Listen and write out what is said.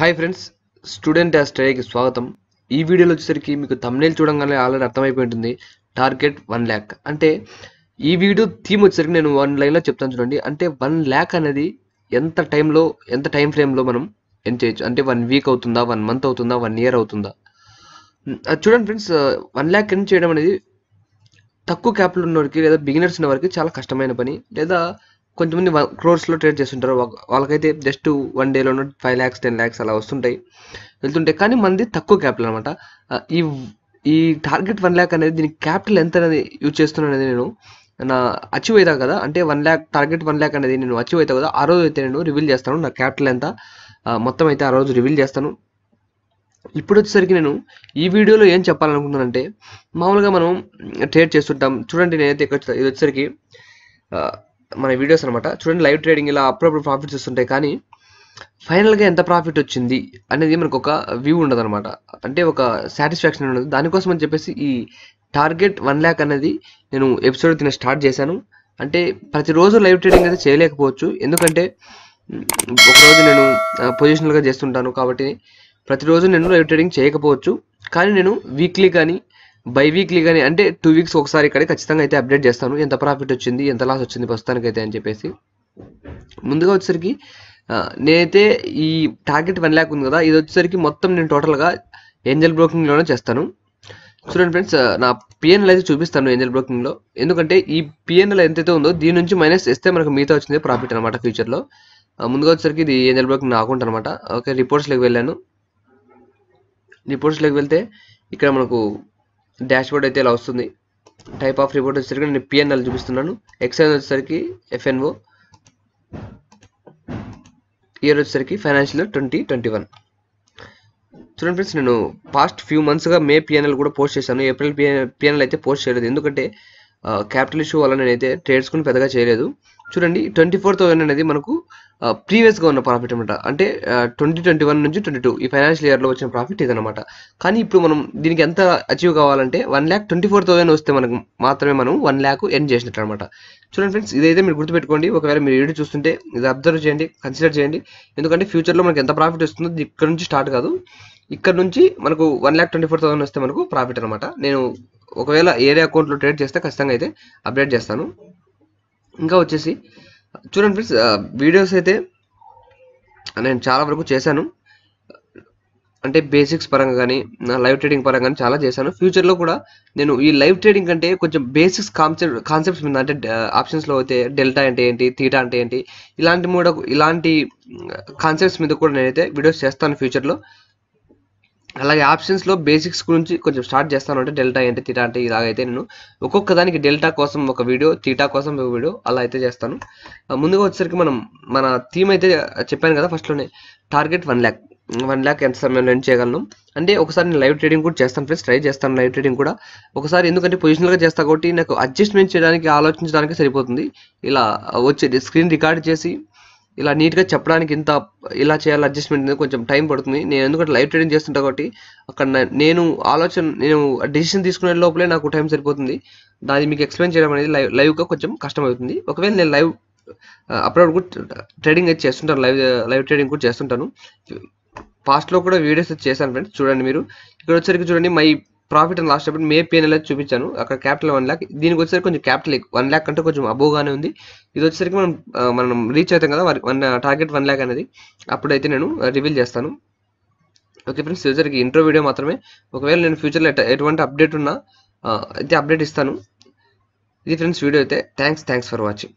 hi friends student ట్రైకి స్వాగతం ఈ వీడియోలో వచ్చేసరికి మీకు తమ్నేల్ చూడంగానే ఆల్రెడీ ఉంటుంది టార్గెట్ వన్ ల్యాక్ అంటే ఈ వీడియో థీమ్ వచ్చేసరికి నేను వన్ లైన్లో చెప్తాను చూడండి అంటే వన్ ల్యాక్ అనేది ఎంత టైంలో ఎంత టైం ఫ్రేమ్లో మనం ఎన్ చేయొచ్చు అంటే వన్ వీక్ అవుతుందా వన్ మంత్ అవుతుందా వన్ ఇయర్ అవుతుందా చూడండి ఫ్రెండ్స్ వన్ ల్యాక్ ఎన్ చేయడం అనేది తక్కువ క్యాపిటల్ ఉన్నవారికి లేదా బిగినర్స్ ఉన్నవారికి చాలా కష్టమైన పని లేదా కొంతమంది క్రోర్స్లో ట్రేడ్ చేస్తుంటారు వాళ్ళకైతే జస్ట్ వన్ డేలోనూ ఫైవ్ ల్యాక్స్ టెన్ ల్యాక్స్ అలా వస్తుంటాయి వెళ్తుంటాయి కానీ మనది తక్కువ క్యాపిటల్ అనమాట ఈ ఈ టార్గెట్ వన్ ల్యాక్ అనేది దీనికి క్యాపిటల్ ఎంత అనేది యూజ్ చేస్తున్నాను అనేది నేను నా అచీవ్ అవుతా కదా అంటే one lakh target one lakh అనేది నేను అచీవ్ అవుతా కదా ఆ రోజు అయితే నేను రివీల్ చేస్తాను నా క్యాపిటల్ ఎంత మొత్తం అయితే ఆ రోజు రివీల్ చేస్తాను ఇప్పుడు వచ్చేసరికి నేను ఈ వీడియోలో ఏం చెప్పాలనుకుంటున్నానంటే మామూలుగా మనం ట్రేడ్ చేస్తుంటాం చూడండి నేనైతే ఇక్కడ ఇది వచ్చేసరికి మన వీడియోస్ అనమాట చూడండి లైవ్ ట్రేడింగ్ ఇలా అప్పుడప్పుడు ప్రాఫిట్స్ వస్తుంటాయి కానీ ఫైనల్గా ఎంత ప్రాఫిట్ వచ్చింది అనేది మనకు ఒక వ్యూ ఉండదు అనమాట అంటే ఒక సాటిస్ఫాక్షన్ ఉండదు దానికోసం అని చెప్పేసి ఈ టార్గెట్ వన్ ల్యాక్ అనేది నేను ఎపిసోడ్ తిన స్టార్ట్ చేశాను అంటే ప్రతిరోజు లైవ్ ట్రేడింగ్ అయితే చేయలేకపోవచ్చు ఎందుకంటే ఒకరోజు నేను పొజిషనల్గా చేస్తుంటాను కాబట్టి ప్రతిరోజు నేను లైవ్ ట్రేడింగ్ చేయకపోవచ్చు కానీ నేను వీక్లీ కానీ బై వీక్లీ కానీ అంటే టూ వీక్స్ ఒకసారి ఇక్కడ ఖచ్చితంగా అయితే అప్డేట్ చేస్తాను ఎంత ప్రాఫిట్ వచ్చింది ఎంత లాస్ వచ్చింది ప్రస్తుతానికైతే అని చెప్పేసి ముందుగా వచ్చేసరికి నేనైతే ఈ టార్గెట్ వన్ ల్యాక్ ఉంది కదా ఇది వచ్చేసరికి మొత్తం నేను టోటల్గా ఏంజల్ బ్రోకింగ్లోనే చేస్తాను చూడండి ఫ్రెండ్స్ నా పిఎన్ఎల్ అయితే చూపిస్తాను ఏంజల్ బ్రోకింగ్లో ఎందుకంటే ఈ పిఎన్ఎల్ ఎంతైతే ఉందో దీని నుంచి మైనస్ ఇస్తే మనకు మిగతా వచ్చింది ప్రాఫిట్ అనమాట ఫ్యూచర్లో ముందుగా వచ్చేసరికి ఇది ఏంజల్ బ్రోకింగ్ నా అకౌంట్ అనమాట ఓకే రిపోర్ట్స్లోకి వెళ్ళాను రిపోర్ట్స్లోకి వెళ్తే ఇక్కడ మనకు డాష్బోర్డ్ అయితే ఇలా వస్తుంది టైప్ ఆఫ్ రిపోర్ట్ వచ్చేసరికి నేను పిఎన్ఎల్ చూపిస్తున్నాను ఎక్స్ఎన్ వచ్చేసరికి ఎఫ్ఎన్ఓ ఇయర్ వచ్చేసరికి ఫైనాన్షియల్ ట్వంటీ ట్వంటీ వన్ చూడండి ఫ్రెండ్స్ నేను పాస్ట్ ఫ్యూ మంత్స్గా మే పిఎన్ఎల్ కూడా పోస్ట్ చేశాను ఏప్రిల్ పిఎన్ఎల్ అయితే పోస్ట్ చేయలేదు ఎందుకంటే క్యాపిటల్ ఇష్యూ వల్ల నేనైతే ట్రేడ్స్ కూడా పెద్దగా చేయలేదు చూడండి ట్వంటీ ఫోర్ థౌసండ్ అనేది మనకు ప్రీవియస్గా ఉన్న ప్రాఫిట్ అనమాట అంటే ట్వంటీ ట్వంటీ వన్ నుంచి ట్వంటీ టూ ఈ ఫైనాన్షియల్ ఇయర్లో వచ్చిన ప్రాఫిట్ ఇదనమాట కానీ ఇప్పుడు మనం దీనికి ఎంత అచీవ్ కావాలంటే one lakh twenty four thousand వస్తే మనకు మాత్రమే మనం వన్ ల్యాక్ ఎన్ చేసినట్టు అనమాట చూడండి ఫ్రెండ్స్ ఇదైతే మీరు గుర్తుపెట్టుకోండి ఒకవేళ మీరు ఏడు చూస్తుంటే ఇది అబ్జర్వ్ చేయండి కన్సిడర్ చేయండి ఎందుకంటే ఫ్యూచర్లో మనకి ఎంత ప్రాఫిట్ వస్తుందో ఇక్కడ నుంచి స్టార్ట్ కాదు ఇక్కడ నుంచి మనకు one lakh twenty four thousand వస్తే మనకు ప్రాఫిట్ అనమాట నేను ఒకవేళ ఏరియా అకౌంట్లో ట్రేడ్ చేస్తే ఖచ్చితంగా అయితే అప్డేట్ చేస్తాను ఇంకా వచ్చేసి చూడండి ఫ్రెండ్స్ వీడియోస్ అయితే నేను చాలా వరకు చేశాను అంటే బేసిక్స్ పరంగా కానీ నా లైవ్ ట్రేడింగ్ పరంగా కానీ చాలా చేశాను ఫ్యూచర్లో కూడా నేను ఈ లైవ్ ట్రేడింగ్ కంటే కొంచెం బేసిక్స్ కాన్సెప్ట్ కాన్సెప్ట్స్ మీద అంటే ఆప్షన్స్లో అయితే డెల్టా అంటే ఏంటి థీటా అంటే ఏంటి ఇలాంటి మూడ ఇలాంటి కాన్సెప్ట్స్ మీద కూడా నేనైతే వీడియోస్ చేస్తాను ఫ్యూచర్లో అలాగే ఆప్షన్స్లో బేసిక్స్ గురించి కొంచెం స్టార్ట్ చేస్తాను అంటే డెల్టా ఏంటి తీటా అంటే ఇలాగైతే నేను ఒక్కొక్క దానికి డెల్టా కోసం ఒక వీడియో తీటా కోసం ఒక వీడియో అలా అయితే చేస్తాను ముందుగా వచ్చేసరికి మనం మన థీమ్ అయితే చెప్పాను కదా ఫస్ట్లోనే target one lakh one lakh ఎంత సమయంలో ఎన్ చేయగలను అంటే ఒకసారి నేను లైవ్ ట్రేడింగ్ కూడా చేస్తాను ఫ్రెండ్స్ ట్రై చేస్తాను లైవ్ ట్రేడింగ్ కూడా ఒకసారి ఎందుకంటే పొజిషనల్గా చేస్తా కాబట్టి నాకు అడ్జస్ట్మెంట్ చేయడానికి ఆలోచించడానికి సరిపోతుంది ఇలా వచ్చేది స్క్రీన్ రికార్డ్ చేసి ఇలా నీట్గా చెప్పడానికి ఇంత ఇలా చేయాలి అడ్జస్ట్మెంట్ కొంచెం టైం పడుతుంది నేను ఎందుకంటే లైవ్ ట్రేడింగ్ చేస్తుంటా కాబట్టి అక్కడ నేను ఆలోచన నేను డెసిషన్ తీసుకునే లోపలే నాకు టైం సరిపోతుంది దాన్ని మీకు ఎక్స్ప్లెయిన్ చేయడం అనేది లైవ్ లైవ్గా కొంచెం కష్టం అవుతుంది ఒకవేళ నేను లైవ్ అప్లోడ్ కూడా ట్రేడింగ్ అయితే చేస్తుంటాను లైవ్ లైవ్ ట్రేడింగ్ కూడా చేస్తుంటాను పాస్ట్లో కూడా వీడియోస్ చేశాను ఫ్రెండ్స్ చూడండి మీరు ఇక్కడ వచ్చరికి చూడండి మై ప్రాఫిట్ అండ్ లాస్ట్ అప్పుడు మే పిఎన్ఎల్ అయితే చూపించాను అక్కడ క్యాపిటల్ వన్ ల్యాక్ దీనికి వచ్చేసరికి కొంచెం క్యాపిటల్ వన్ ల్యాక్ అంటే కొంచెం అబోగానే ఉంది ఇది వచ్చేసరికి మనం మనం రీచ్ అవుతాం కదా వన్ టార్గెట్ వన్ ల్యాక్ అనేది అప్పుడైతే నేను రివీల్ చేస్తాను ఓకే ఫ్రెండ్స్ ఫ్యూచర్కి ఇంట్రో వీడియో మాత్రమే ఒకవేళ నేను ఫ్యూచర్లో ఎటువంటి అప్డేట్ ఉన్నా అయితే అప్డేట్ ఇస్తాను ఇది ఫ్రెండ్స్ వీడియో అయితే థ్యాంక్స్ థ్యాంక్స్ ఫర్ వాచింగ్